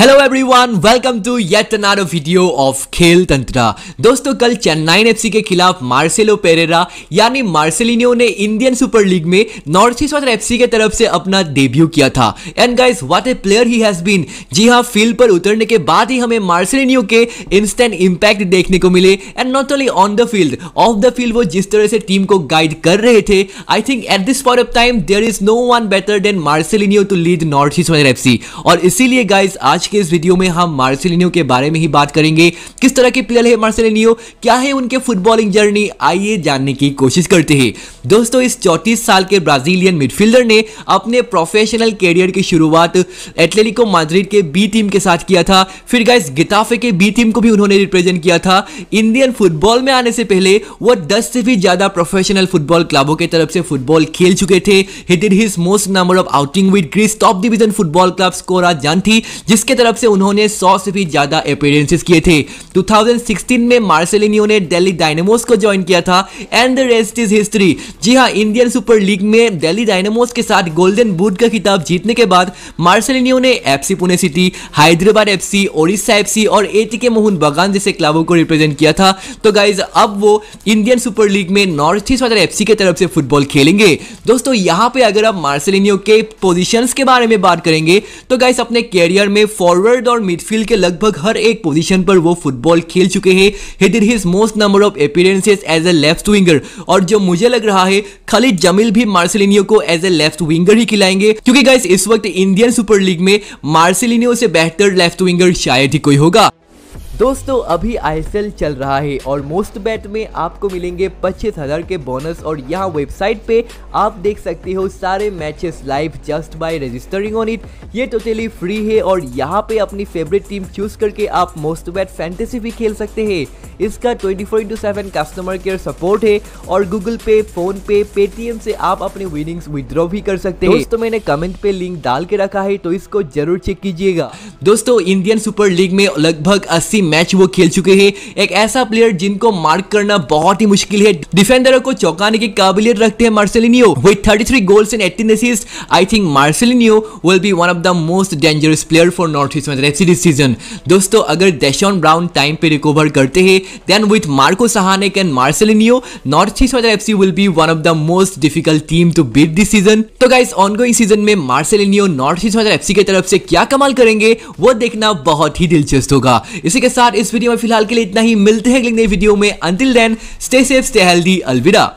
hello everyone welcome to yet another video of Khel Tantra दोस्तों कल Chennai FC के खिलाफ मार्सेलो पेरेरा यानी मार्सेलिनियो ने इंडियन सुपर लीग में नॉर्थ ईस्ट एफसी के तरफ से अपना डेब्यू किया था and guys what a player he has been जी हां फील्ड पर उतरने के बाद ही हमें मार्सेलिनियो के इंस्टेंट इम्पैक्ट देखने को मिले and not only on the field off the field वो जिस तरह से टीम को गाइड कर रहे थे I think at this point of time there is no one better than Marcelinho to lead north east F और इसीलिए गाइज आज के इस वीडियो में हम मार्सिलिनियो के बारे में ही बात करेंगे किस तरह के प्लेयर है मार्सिलिनियो क्या है उनके फुटबॉलिंग जर्नी आइए जानने की कोशिश करते हैं दोस्तों इस चौतीस साल के ब्राजीलियन मिडफील्डर ने अपने प्रोफेशनल कैरियर की शुरुआत एथलेटिको माद्रिड के बी टीम के साथ किया था फिर गाइस गिताफे के बी टीम को भी उन्होंने रिप्रेजेंट किया था इंडियन फुटबॉल में आने से पहले वह दस से भी ज्यादा प्रोफेशनल फुटबॉल क्लबों के तरफ से फुटबॉल खेल चुके थे he did his most number of outings with Greece top division football club Skoda जान थी जिसके तरफ से उन्होंने सौ से भी ज्यादा अपीयरेंसेस किए थे 2016 में मार्सेलिनियो ने दिल्ली डायनेमोस को ज्वाइन किया था and the rest is history जी हाँ इंडियन सुपर लीग में दिल्ली डायनेमोस के साथ गोल्डन बूट का खिताब जीतने के बाद मार्सेलिनियो ने FC Pune city Hyderabad FC Odisha FC और एटीके मोहन बगान जैसे क्लबों को रिप्रेजेंट किया था तो गाइज अब वो इंडियन सुपर लीग में नॉर्थ ईस्ट वाटर एफसी की तरफ से फुटबॉल खेलेंगे दोस्तों यहाँ पे अगर आप मार्सेलिनियो के पोजिशन के बारे में बात करेंगे तो गाइज अपने कैरियर में फोर फॉरवर्ड और मिडफील्ड के लगभग हर एक पोजीशन पर वो फुटबॉल खेल चुके हैं he did his most number of appearances as a left winger और जो मुझे लग रहा है खालिद जमील भी मार्सिलिनियो को एज ए लेफ्ट विंगर ही खिलाएंगे क्योंकि गाइस इस वक्त इंडियन सुपर लीग में मार्सिलिनियो से बेहतर लेफ्ट विंगर शायद ही कोई होगा दोस्तों अभी आईएसएल चल रहा है और मोस्ट बैट में आपको मिलेंगे पच्चीस हजार के बोनस और यहाँ वेबसाइट पे आप देख सकते हो सारे matches live just by registering on it ये टोटली तो फ्री है और यहाँ पे अपनी फेवरेट टीम चूज करके आप मोस्ट बैट फैंटेसी भी खेल सकते हैं इसका 24 four into seven customer care support है और गूगल पे फोन पे पेटीएम से आप अपने विनिंग्स विद्रॉ भी कर सकते हैं दोस्तों मैंने कमेंट पे लिंक डाल के रखा है तो इसको जरूर चेक कीजिएगा दोस्तों इंडियन सुपर लीग में लगभग अस्सी मैच वो खेल चुके हैं एक ऐसा प्लेयर जिनको मार्क करना बहुत ही मुश्किल है डिफेंडरों को चौंकाने की काबिलियत रखते हैं Marcelinho thirty three goals and 18 assist I think Marcelinho will be one of the most dangerous player for north east match this season दोस्तों अगर डेशॉन ब्राउन टाइम पे रिकवर करते हैं then with Marco Sahanek and Marcelinho north east मतलब FC will be one of the most difficult team to beat this season तो guys ongoing season में Marcelinho north east मतलब FC की तरफ से क्या कमाल करेंगे वो देखना बहुत ही दिलचस्प होगा इसी के साथ साथ इस वीडियो में फिलहाल के लिए इतना ही मिलते हैं अगले नई वीडियो में until then stay safe stay healthy अलविदा